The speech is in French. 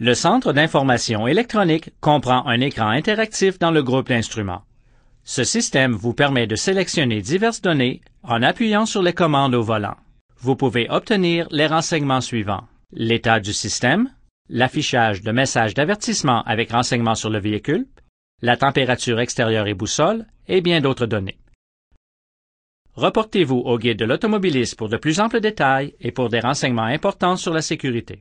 Le centre d'information électronique comprend un écran interactif dans le groupe d'instruments. Ce système vous permet de sélectionner diverses données en appuyant sur les commandes au volant. Vous pouvez obtenir les renseignements suivants. L'état du système, l'affichage de messages d'avertissement avec renseignements sur le véhicule, la température extérieure et boussole, et bien d'autres données. Reportez-vous au guide de l'automobiliste pour de plus amples détails et pour des renseignements importants sur la sécurité.